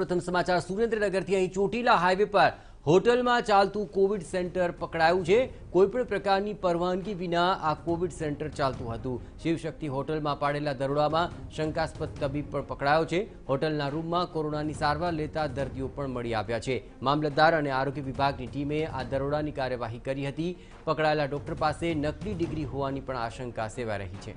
પ્રથમ સમાચાર સુરેન્દ્રનગરથી અહીં ચોટીલા હાઈવે પર હોટેલમાં ચાલતું કોવિડ સેન્ટર પકડાયું છે કોઈ પણ પ્રકારની પરવાનગી વિના આ કોવિડ સેન્ટર ચાલતું હતું શિવશક્તિ હોટેલમાં પાડેલા દરવામામાં શંકાસ્પદ તબીબ પર પકડાયો છે હોટેલના રૂમમાં કોરોનાની સારવાર લેતા દર્દીઓ પણ મળી આવ્યા છે મામલતદાર અને આરોગ્ય વિભાગની ટીમે આ દરોડાની કાર્યવાહી કરી હતી પકડાયેલા ડોક્ટર પાસે નકલી ડિગ્રી હોવાની પણ આશંકા સેવા રહી છે